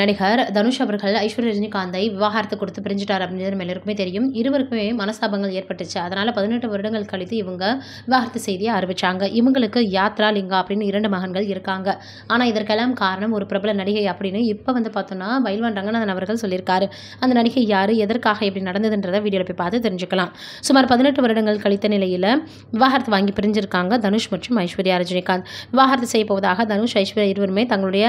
நடிகர் தனுஷ் அவர்கள் ஐஸ்வர்யா ரஜினிகாந்தை விவாகரத்து கொடுத்து பிரிஞ்சிட்டார் அப்படின்றது எல்லாருக்குமே தெரியும் இருவருக்குமே மனஸ்தாபங்கள் ஏற்பட்டுச்சு அதனால் பதினெட்டு வருடங்கள் கழித்து இவங்க விவாகரத்து செய்தியை அறிவிச்சாங்க இவங்களுக்கு யாத்ரா லிங்கா அப்படின்னு இரண்டு மகன்கள் இருக்காங்க ஆனால் இதற்கெல்லாம் காரணம் ஒரு பிரபல நடிகை அப்படின்னு இப்போ வந்து பார்த்தோம்னா வயல்வான் ரங்கநாதன் அவர்கள் சொல்லியிருக்காரு அந்த நடிகை யார் எதற்காக இப்படி நடந்ததுன்றதை வீடியோவில் போய் பார்த்து தெரிஞ்சுக்கலாம் சுமார் பதினெட்டு வருடங்கள் கழித்த நிலையில் விவாகரத்து வாங்கி பிரிஞ்சிருக்காங்க தனுஷ் மற்றும் ஐஸ்வர்யா ரஜினிகாந்த் விவாகரத்து செய்ய போவதாக தனுஷ் ஐஸ்வர்யா இருவருமே தங்களுடைய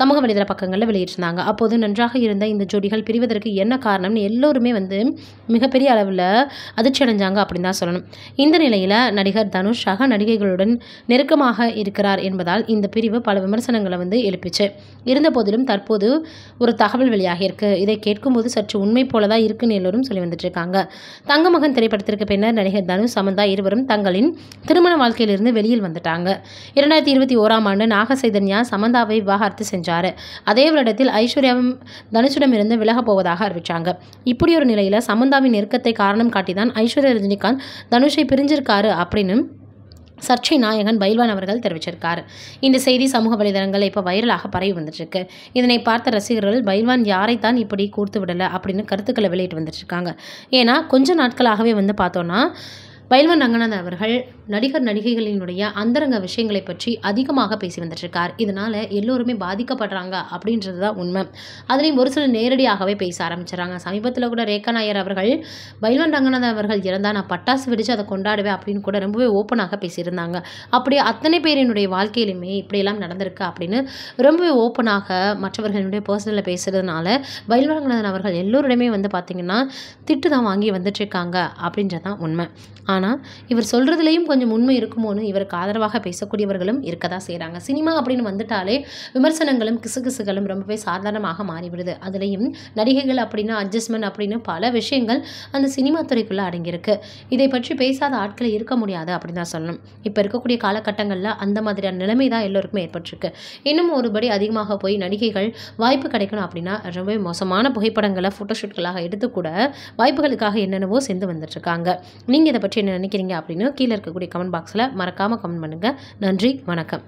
சமூக வலைதள பக்கங்களில் வெளியிட்டு பேசினாங்க அப்போது நன்றாக இருந்த இந்த ஜோடிகள் பிரிவதற்கு என்ன காரணம்னு எல்லோருமே வந்து மிகப்பெரிய அளவில் அதிர்ச்சி அடைஞ்சாங்க அப்படின்னு தான் சொல்லணும் இந்த நிலையில் நடிகர் தனுஷ் சக நடிகைகளுடன் நெருக்கமாக இருக்கிறார் என்பதால் இந்த பிரிவு பல விமர்சனங்களை வந்து எழுப்பிச்சு இருந்த போதிலும் தற்போது ஒரு தகவல் வெளியாகி இருக்கு இதை கேட்கும்போது சற்று உண்மை போல தான் இருக்குன்னு எல்லோரும் சொல்லி வந்துட்டு இருக்காங்க தங்கமகன் திரைப்படத்திற்கு பின்னர் நடிகர் தனுஷ் சமந்தா இருவரும் தங்களின் திருமண வாழ்க்கையிலிருந்து வெளியில் வந்துட்டாங்க இரண்டாயிரத்தி இருபத்தி ஓராம் ஆண்டு நாக சைதன்யா சமந்தாவை விவாகரத்து செஞ்சார் அதே வருடத்தில் ஐஸ்வர்யாவும் தனுஷிடமிருந்து விலகப் போவதாக அறிவித்தாங்க இப்படி ஒரு நிலையில் சமந்தாவின் நெருக்கத்தை காரணம் காட்டி தான் ஐஸ்வர்யா ரஜினிகாந்த் தனுஷை பிரிஞ்சிருக்காரு அப்படின்னு சர்ச்சை நாயகன் பைல்வான் அவர்கள் தெரிவிச்சிருக்கார் இந்த செய்தி சமூக வலைதளங்கள் இப்போ வைரலாக பரவி வந்துட்டுருக்கு இதனை பார்த்த ரசிகர்கள் பைல்வான் யாரைத்தான் இப்படி கூர்த்து விடலை அப்படின்னு கருத்துக்களை வெளியிட்டு வந்துட்டுருக்காங்க ஏன்னா கொஞ்ச நாட்களாகவே வந்து பார்த்தோன்னா பயில்வன் ரங்கநாதன் அவர்கள் நடிகர் நடிகைகளினுடைய அந்தரங்க விஷயங்களை பற்றி அதிகமாக பேசி வந்துட்டுருக்கார் இதனால் எல்லோருமே பாதிக்கப்படுறாங்க அப்படின்றது தான் உண்மை அதுலேயும் ஒரு சில நேரடியாகவே பேச ஆரம்பிச்சிடறாங்க சமீபத்தில் கூட ரேகா நாயர் அவர்கள் பயில்வன் ரங்கநாதன் அவர்கள் இறந்தால் நான் பட்டாசு வெடித்து அதை கொண்டாடுவேன் அப்படின்னு கூட ரொம்பவே ஓப்பனாக பேசியிருந்தாங்க அப்படியே அத்தனை பேரினுடைய வாழ்க்கையிலுமே இப்படியெல்லாம் நடந்திருக்கு அப்படின்னு ரொம்பவே ஓப்பனாக மற்றவர்களுடைய பர்சனலில் பேசுகிறதுனால பயில்வன் ரங்கநாதன் அவர்கள் எல்லோருடையுமே வந்து பார்த்திங்கன்னா திட்டு தான் வாங்கி வந்துட்டுருக்காங்க அப்படின்றது தான் உண்மை ஆனால் ஆனால் இவர் சொல்கிறதுலேயும் கொஞ்சம் உண்மை இருக்குமோன்னு இவருக்கு ஆதரவாக பேசக்கூடியவர்களும் இருக்க தான் செய்கிறாங்க சினிமா அப்படின்னு வந்துட்டாலே விமர்சனங்களும் கிசுகிசுகளும் ரொம்பவே சாதாரணமாக மாறிவிடுது அதுலேயும் நடிகைகள் அப்படின்னா அட்ஜஸ்ட்மெண்ட் அப்படின்னு பல விஷயங்கள் அந்த சினிமா துறைக்குள்ளே அடங்கியிருக்கு இதை பற்றி பேசாத ஆட்கள் இருக்க முடியாது அப்படின்னு தான் சொல்லணும் இப்போ இருக்கக்கூடிய காலகட்டங்களில் அந்த மாதிரியான நிலைமை தான் எல்லோருக்குமே ஏற்பட்டிருக்கு இன்னும் ஒருபடி அதிகமாக போய் நடிகைகள் வாய்ப்பு கிடைக்கணும் அப்படின்னா ரொம்பவே மோசமான புகைப்படங்களை ஃபோட்டோஷூட்களாக எடுத்துக்கூட வாய்ப்புகளுக்காக என்னென்னவோ சேர்ந்து வந்துட்டுருக்காங்க நீங்கள் இதை பற்றி என்ன நினைக்கிறீங்க அப்படின்னு கீழே இருக்கக்கூடிய கமெண்ட் பாக்ஸில் மறக்காமல் கமெண்ட் பண்ணுங்கள் நன்றி வணக்கம்